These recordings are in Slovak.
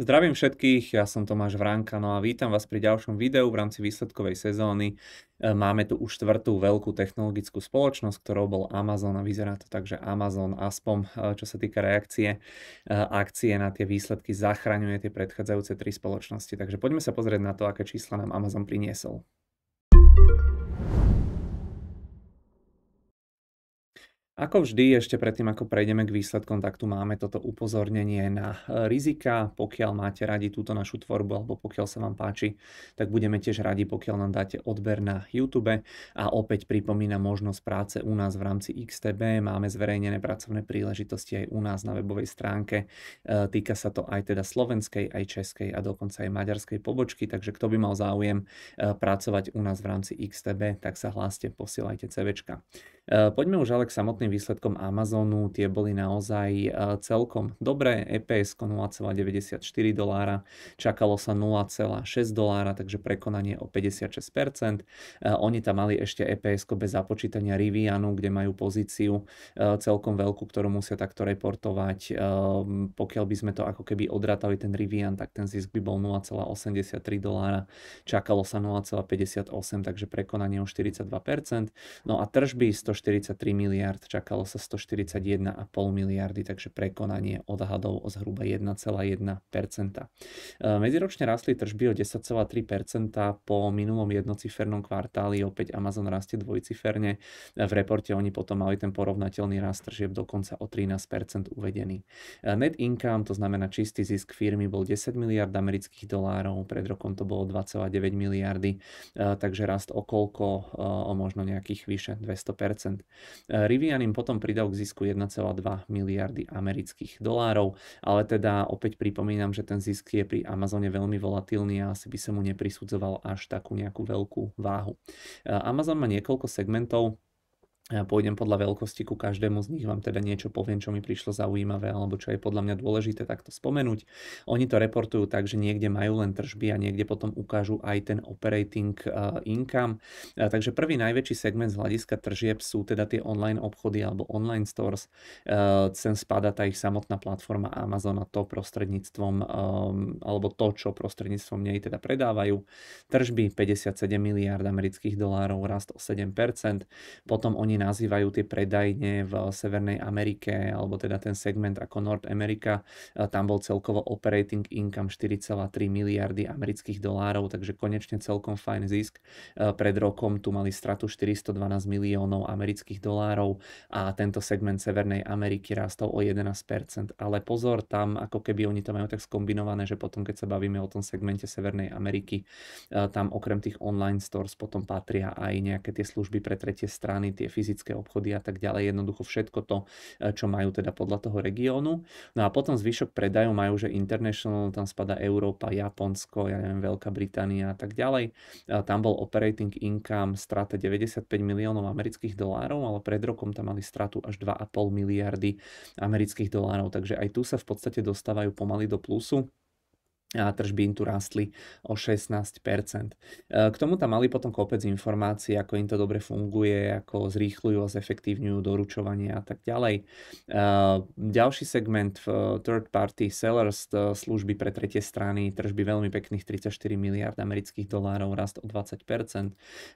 Zdravím všetkých, ja som Tomáš Vránka, no a vítam vás pri ďalšom videu v rámci výsledkovej sezóny. E, máme tu už štvrtú veľkú technologickú spoločnosť, ktorou bol Amazon a vyzerá to tak, že Amazon aspoň, e, čo sa týka reakcie, e, akcie na tie výsledky zachraňuje tie predchádzajúce tri spoločnosti. Takže poďme sa pozrieť na to, aké čísla nám Amazon priniesol. Ako vždy, ešte predtým, ako prejdeme k výsledkom, tak tu máme toto upozornenie na e, rizika. Pokiaľ máte radi túto našu tvorbu, alebo pokiaľ sa vám páči, tak budeme tiež radi, pokiaľ nám dáte odber na YouTube. A opäť pripomína možnosť práce u nás v rámci XTB. Máme zverejnené pracovné príležitosti aj u nás na webovej stránke. E, týka sa to aj teda slovenskej, aj českej a dokonca aj maďarskej pobočky, takže kto by mal záujem e, pracovať u nás v rámci XTB, tak sa hláste, posielajte CVčka. Eh, poďme už ale k samotným výsledkom Amazonu. Tie boli naozaj eh, celkom dobré. EPS 0,94 dolára, čakalo sa 0,6 dolára, takže prekonanie o 56%. Eh, oni tam mali ešte EPS bez započítania Rivianu, kde majú pozíciu celkom veľkú, ktorú musia takto reportovať. Pokiaľ by sme to ako keby odratali ten Rivian, tak ten zisk by bol 0,83 dolára, čakalo sa 0,58, takže prekonanie o 42%. No a tržby 140 143 miliard, čakalo sa 141,5 miliardy, takže prekonanie odhadov o zhruba 1,1 e, Medziročne rastli tržby o 10,3 po minulom jednocifernom kvartáli, opäť Amazon rastie dvojciferne. E, v reporte oni potom mali ten porovnateľný rast tržieb dokonca o 13 uvedený. E, net income, to znamená čistý zisk firmy, bol 10 miliard amerických dolárov, pred rokom to bolo 2,9 miliardy, takže rast okolko o možno nejakých vyše 200 Eh, Rivian im potom pridal k zisku 1,2 miliardy amerických dolárov, ale teda opäť pripomínam, že ten zisk je pri Amazone veľmi volatilný a asi by sa mu neprisudzoval až takú nejakú veľkú váhu. Eh, Amazon má niekoľko segmentov, ja pôjdem podľa veľkosti ku každému z nich, vám teda niečo poviem, čo mi prišlo zaujímavé alebo čo je podľa mňa dôležité takto spomenúť. Oni to reportujú tak, že niekde majú len tržby a niekde potom ukážu aj ten operating eh, income. Eh, takže prvý najväčší segment z hľadiska tržieb sú teda tie online obchody alebo online stores. Eh, sem spada tá ich samotná platforma Amazon a to prostredníctvom alebo to, čo prostredníctvom nej teda predávajú. Tržby 57 miliard amerických dolárov, rast o 7%. Potom oni nazývajú tie predajne v Severnej Amerike, alebo teda ten segment ako North America, eh, tam bol celkovo operating income 4,3 miliardy amerických dolárov, takže konečne celkom fajn zisk. Eh, pred rokom tu mali stratu 412 miliónov amerických dolárov a tento segment Severnej Ameriky rástol o 11%. Ale pozor, tam ako keby oni to majú tak skombinované, že potom keď sa bavíme o tom segmente Severnej Ameriky, eh, tam okrem tých online stores potom patria aj nejaké tie služby pre tretie strany, tie fyzické fyzické obchody a tak ďalej, jednoducho všetko to, e, čo majú teda podľa toho regiónu. No a potom zvyšok predajov majú, že International, tam spada Európa, Japonsko, ja neviem, Veľká Británia a tak ďalej. A e, tam bol operating income strata 95 miliónov amerických dolárov, ale pred rokom tam mali stratu až 2,5 miliardy amerických dolárov, takže aj tu sa v podstate dostávajú pomaly do plusu a tržby tu rastli o 16%. E, k tomu tam mali potom kopec informácií, ako im to dobre funguje, ako zrýchľujú a zefektívňujú doručovanie a tak ďalej. E, ďalší segment e, third party sellers, služby pre tretie strany, tržby veľmi pekných 34 miliard amerických dolárov, rast o 20%.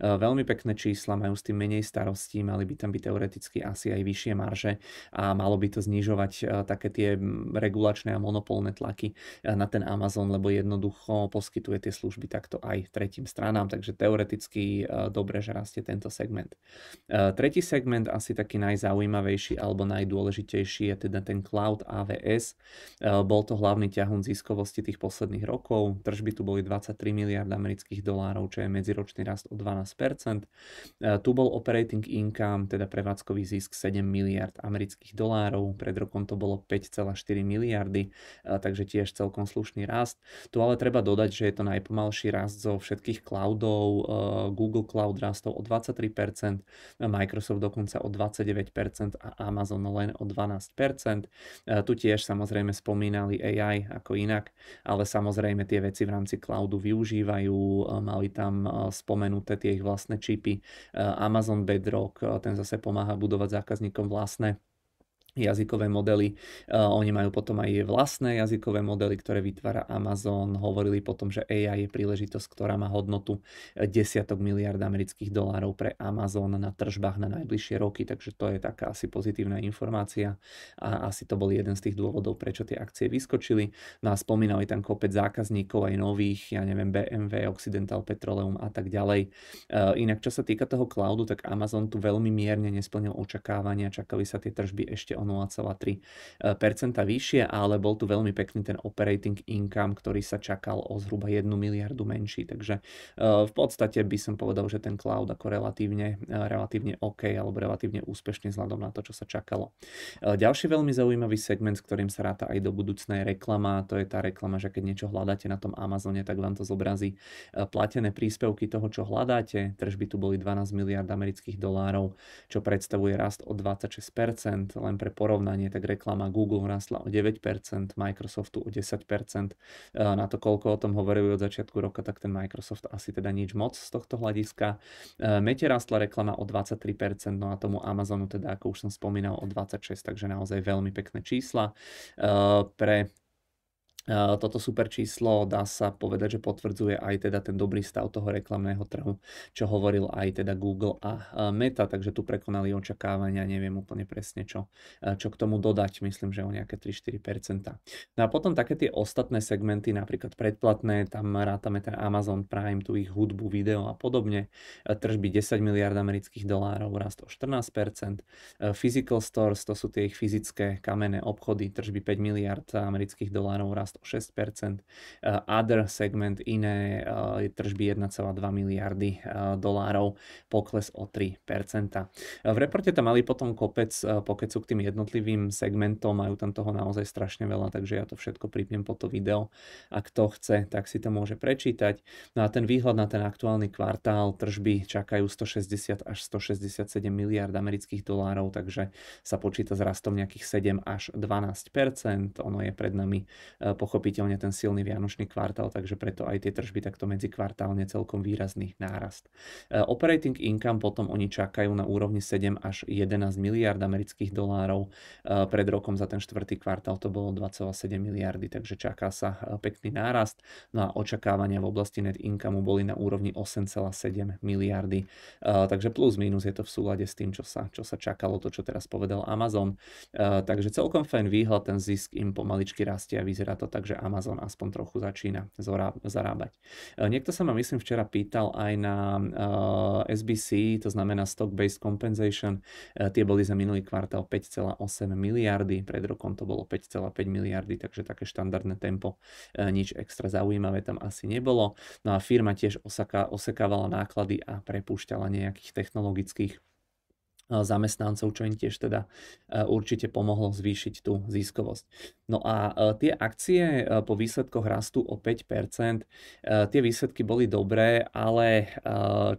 Veľmi pekné čísla, majú s tým menej starostí, mali by tam byť teoreticky asi aj vyššie marže a malo by to znižovať také tie regulačné a monopolné tlaky na ten Amazon Amazon, lebo jednoducho poskytuje tie služby takto aj tretím stranám, takže teoreticky e, dobre, že rastie tento segment. E, tretí segment, asi taký najzaujímavejší alebo najdôležitejší je teda ten cloud AWS. E, bol to hlavný ťahun ziskovosti tých posledných rokov. Tržby tu boli 23 miliard amerických dolárov, čo je medziročný rast o 12%. Tu bol operating income, teda prevádzkový zisk 7 miliard amerických dolárov, pred rokom to bolo 5,4 miliardy, takže tiež celkom slušný rast rast. Tu ale treba dodať, že je to najpomalší rast zo všetkých cloudov. Eh, Google Cloud rastol o 23%, Microsoft dokonca o 29% a Amazon len o 12%. Eh, tu tiež samozrejme spomínali AI ako inak, ale samozrejme tie veci v rámci cloudu využívajú. Eh, mali tam spomenuté tie ich vlastné čipy. Amazon Bedrock, ten zase pomáha budovať zákazníkom vlastné jazykové modely. Uh, oni majú potom aj vlastné jazykové modely, ktoré vytvára Amazon. Hovorili potom, že AI je príležitosť, ktorá má hodnotu e, desiatok miliard amerických dolárov pre Amazon na tržbách na najbližšie roky, takže to je taká asi pozitívna informácia a asi to bol jeden z tých dôvodov, prečo tie akcie vyskočili. No a spomínali tam kopec zákazníkov aj nových, ja neviem, BMW, Occidental Petroleum a tak ďalej. Uh, inak čo sa týka toho cloudu, tak Amazon tu veľmi mierne nesplnil očakávania, čakali sa tie tržby ešte o 0,3% eh, vyššie, ale bol tu veľmi pekný ten operating income, ktorý sa čakal o zhruba 1 miliardu menší, takže eh, v podstate by som povedal, že ten cloud ako relatívne, eh, relatívne OK alebo relatívne úspešne vzhľadom na to, čo sa čakalo. Ďalší veľmi zaujímavý segment, s ktorým sa ráta aj do budúcnej reklama, to je tá reklama, že keď niečo hľadáte na tom Amazone, tak vám to zobrazí platené príspevky toho, čo hľadáte. Tržby tu boli 12 miliard amerických dolárov, čo predstavuje rast o 26%, len pre porovnanie, tak reklama Google rastla o 9%, Microsoftu o 10%. Na to, koľko o tom hovorili od začiatku roka, tak ten Microsoft asi teda nič moc z tohto hľadiska. E, Mete rastla reklama o 23%, no a tomu Amazonu teda, ako už som spomínal, o 26%, takže naozaj veľmi pekné čísla. E, pre toto super číslo dá sa povedať, že potvrdzuje aj teda ten dobrý stav toho reklamného trhu, čo hovoril aj teda Google a Meta, takže tu prekonali očakávania, neviem úplne presne čo, čo k tomu dodať, myslím, že o nejaké 3-4%. No a potom také tie ostatné segmenty, napríklad predplatné, tam rátame ten Amazon Prime, tu ich hudbu, video a podobne, tržby 10 miliard amerických dolárov, rast o 14%, physical stores, to sú tie ich fyzické kamenné obchody, tržby 5 miliard amerických dolárov, rast rast o 6%. Other segment iné eh, tržby 1,2 miliardy eh, dolárov, pokles o 3%. V reporte tam mali potom kopec eh, pokecu k tým jednotlivým segmentom, majú tam toho naozaj strašne veľa, takže ja to všetko pripnem po to video. A kto chce, tak si to môže prečítať. No a ten výhľad na ten aktuálny kvartál tržby čakajú 160 až 167 miliard amerických dolárov, takže sa počíta s rastom nejakých 7 až 12 Ono je pred nami pochopiteľne ten silný vianočný kvartál, takže preto aj tie tržby takto medzikvartálne celkom výrazný nárast. E, operating income potom oni čakajú na úrovni 7 až 11 miliard amerických dolárov. E, pred rokom za ten štvrtý kvartál to bolo 2,7 miliardy, takže čaká sa e, pekný nárast. No a očakávania v oblasti net income boli na úrovni 8,7 miliardy. Takže plus minus je to v súlade s tým, čo sa, čo sa čakalo, to čo teraz povedal Amazon. Takže celkom fajn výhľad, ten zisk im pomaličky rastie a vyzerá to takže Amazon aspoň trochu začína zarábať. E, niekto sa ma myslím včera pýtal aj na e, SBC, to znamená Stock Based Compensation, e, tie boli za minulý kvartál 5,8 miliardy, pred rokom to bolo 5,5 miliardy, takže také štandardné tempo, nič extra zaujímavé tam asi nebolo. No a firma tiež osekávala náklady a prepúšťala nejakých technologických zamestnancov, čo im tiež teda e, určite pomohlo zvýšiť tú ziskovosť. No a e, tie akcie e, po výsledkoch rastú o 5%. Tie výsledky boli dobré, ale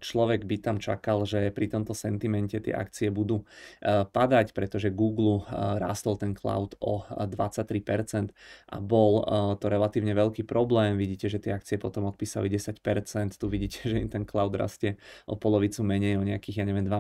človek by tam čakal, že pri tomto sentimente tie akcie budú padať, pretože Google rastol ten cloud o 23% a bol to relatívne veľký problém. Vidíte, že tie akcie potom odpísali 10%, tu vidíte, že im ten cloud rastie o polovicu menej, o nejakých, ja neviem, 12%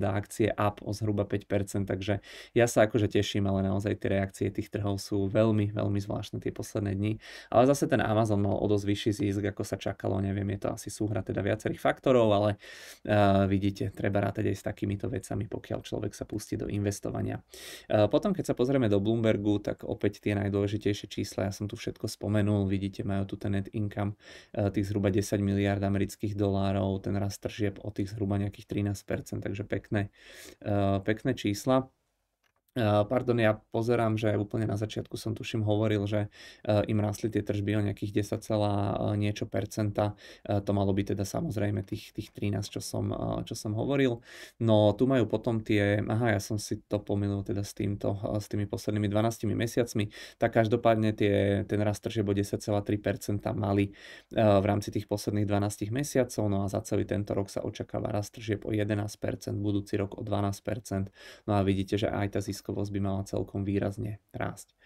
a akcie akcie up o zhruba 5%, takže ja sa akože teším, ale naozaj tie reakcie tých trhov sú veľmi, veľmi zvláštne tie posledné dni. Ale zase ten Amazon mal o dosť vyšší zisk, ako sa čakalo, neviem, je to asi súhra teda viacerých faktorov, ale uh, vidíte, treba rátať aj s takýmito vecami, pokiaľ človek sa pustí do investovania. Uh, potom, keď sa pozrieme do Bloombergu, tak opäť tie najdôležitejšie čísla, ja som tu všetko spomenul, vidíte, majú tu ten net income uh, tých zhruba 10 miliard amerických dolárov, ten rast tržieb o tých zhruba nejakých 13%, takže pekné, Ehm, pekné čísla. Pardon, ja pozerám, že úplne na začiatku som tuším hovoril, že im rastli tie tržby o nejakých 10, niečo percenta. To malo byť teda samozrejme tých, tých 13, čo som, čo som hovoril. No tu majú potom tie, aha, ja som si to pomýlil teda s týmto, s tými poslednými 12 mesiacmi, tak každopádne tie, ten rast tržieb o 10,3% mali v rámci tých posledných 12 mesiacov, no a za celý tento rok sa očakáva rast tržieb o 11%, budúci rok o 12%. No a vidíte, že aj tá získa ziskovosť by mala celkom výrazne rásť.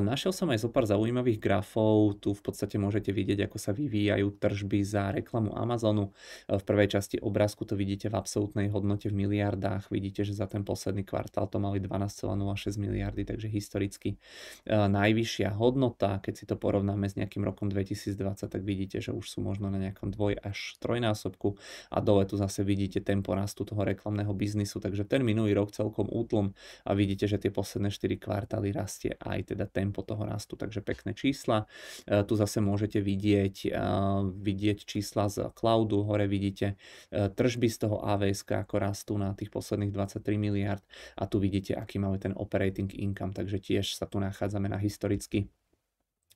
Našiel som aj zo pár zaujímavých grafov, tu v podstate môžete vidieť, ako sa vyvíjajú tržby za reklamu Amazonu. V prvej časti obrázku to vidíte v absolútnej hodnote v miliardách, vidíte, že za ten posledný kvartál to mali 12,06 miliardy, takže historicky najvyššia hodnota, keď si to porovnáme s nejakým rokom 2020, tak vidíte, že už sú možno na nejakom dvoj až trojnásobku a dole tu zase vidíte tempo rastu toho reklamného biznisu, takže ten minulý rok celkom útlom a vidíte, že tie posledné 4 kvartály rastie aj teda tempo toho rastu, takže pekné čísla. E, tu zase môžete vidieť, e, vidieť čísla z cloudu, hore vidíte e, tržby z toho AVS, ako rastú na tých posledných 23 miliard a tu vidíte, aký máme ten operating income, takže tiež sa tu nachádzame na historicky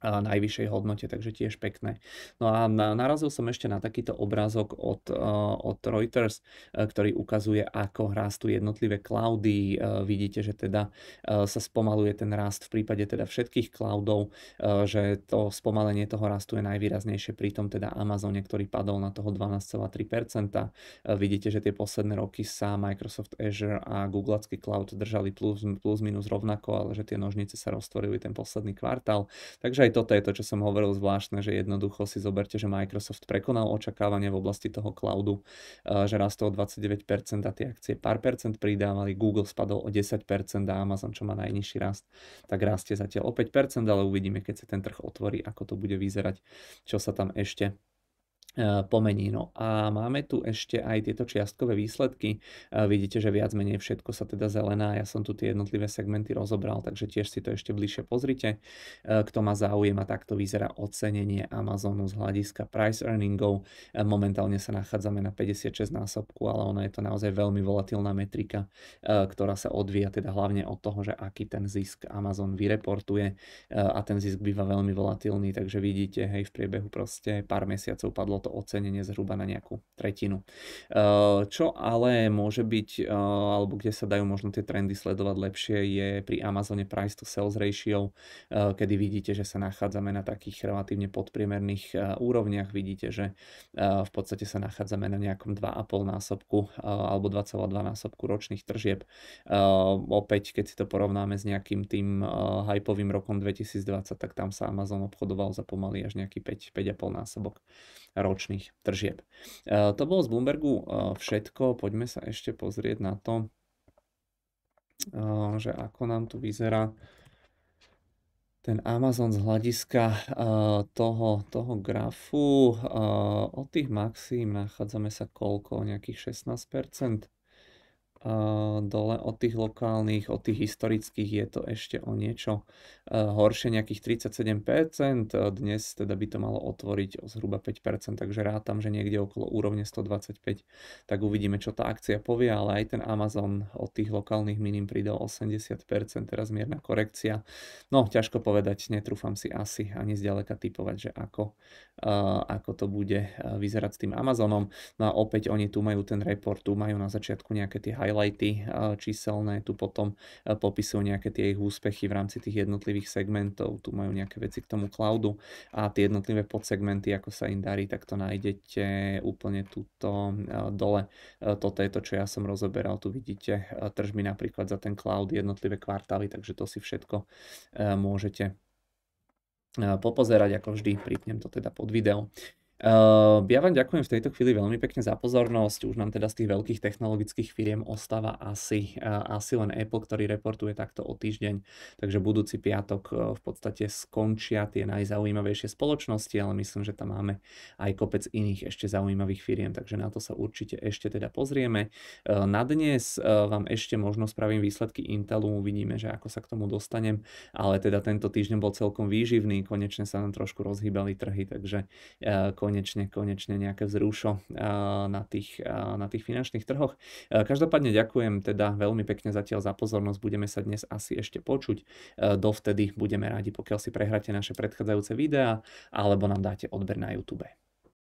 najvyššej hodnote, takže tiež pekné. No a narazil som ešte na takýto obrázok od, e, od Reuters, e, ktorý ukazuje, ako rastú jednotlivé cloudy. E, vidíte, že teda sa spomaluje ten rast v prípade teda všetkých cloudov, že to spomalenie toho rastu je najvýraznejšie pri tom teda Amazone, ktorý padol na toho 12,3%. Vidíte, že tie posledné roky sa Microsoft Azure a Google cloud držali plus, plus minus rovnako, ale že tie nožnice sa roztvorili ten posledný kvartál. Takže aj toto je to, čo som hovoril zvláštne, že jednoducho si zoberte, že Microsoft prekonal očakávanie v oblasti toho cloudu, eh, že rastol 29% a tie akcie pár percent pridávali, Google spadol o 10% a Amazon, čo má najnižší rast, tak rastie zatiaľ o 5%, ale uvidíme, keď sa ten trh otvorí, ako to bude vyzerať, čo sa tam ešte E, pomenino. A máme tu ešte aj tieto čiastkové výsledky. E, vidíte, že viac menej všetko sa teda zelená. Ja som tu tie jednotlivé segmenty rozobral, takže tiež si to ešte bližšie pozrite. E, kto má záujem a takto vyzerá ocenenie Amazonu z hľadiska price earningov. Momentálne sa nachádzame na 56 násobku, ale ona je to naozaj veľmi volatilná metrika, ktorá sa odvíja teda hlavne od toho, že aký ten zisk Amazon vyreportuje a ten zisk býva veľmi volatilný, takže vidíte, hej, v priebehu proste pár mesiacov padlo to ocenenie zhruba na nejakú tretinu. Eh, čo ale môže byť, eh, alebo kde sa dajú možno tie trendy sledovať lepšie, je pri Amazone price to sales ratio, eh, kedy vidíte, že sa nachádzame na takých relatívne podpriemerných úrovniach. Vidíte, že v podstate sa nachádzame na nejakom 2,5 násobku alebo 2,2 násobku ročných tržieb. Opäť, keď si to porovnáme s nejakým tým hypovým rokom 2020, tak tam sa Amazon obchodoval za pomaly až nejaký 5, 5,5 násobok ročných tržieb. E, to bolo z Bloombergu e, všetko, poďme sa ešte pozrieť na to, e, že ako nám tu vyzerá ten Amazon z hľadiska toho, toho grafu. Od tých maxim nachádzame sa koľko? Nejakých 16%. Eh, dole od tých lokálnych, od tých historických je to ešte o niečo eh, horšie, nejakých 37%, eh, dnes teda by to malo otvoriť o zhruba 5%, takže rátam, že niekde okolo úrovne 125, tak uvidíme, čo tá akcia povie, ale aj ten Amazon od tých lokálnych minim pridal 80%, teraz mierna korekcia. No, ťažko povedať, netrúfam si asi ani zďaleka typovať, že ako, ako to bude vyzerať s tým Amazonom. No a opäť oni tu majú ten report, tu majú na začiatku nejaké tie highlighty eh, číselné, tu potom eh, popisujú nejaké tie ich úspechy v rámci tých jednotlivých segmentov, tu majú nejaké veci k tomu cloudu a tie jednotlivé podsegmenty, ako sa im darí, tak to nájdete úplne tuto eh, dole. Toto je to, čo ja som rozoberal, tu vidíte tržby napríklad za ten cloud, jednotlivé kvartály, takže to si všetko môžete popozerať, ako vždy, pripnem to teda pod video. Uh, ja vám ďakujem v tejto chvíli veľmi pekne za pozornosť. Už nám teda z tých veľkých technologických firiem ostáva asi, uh, asi len Apple, ktorý reportuje takto o týždeň. Takže budúci piatok uh, v podstate skončia tie najzaujímavejšie spoločnosti, ale myslím, že tam máme aj kopec iných ešte zaujímavých firiem, takže na to sa určite ešte teda pozrieme. Eh, na dnes vám ešte možno spravím výsledky Intelu, uvidíme, že ako sa k tomu dostanem, ale teda tento týždeň bol celkom výživný, konečne sa nám trošku rozhýbali trhy, takže uh, konečne, konečne nejaké zrušo eh, na tých, eh, na tých finančných trhoch. Eh, každopádne ďakujem teda veľmi pekne zatiaľ za pozornosť, budeme sa dnes asi ešte počuť. Dovtedy budeme radi, pokiaľ si prehráte naše predchádzajúce videá alebo nám dáte odber na YouTube.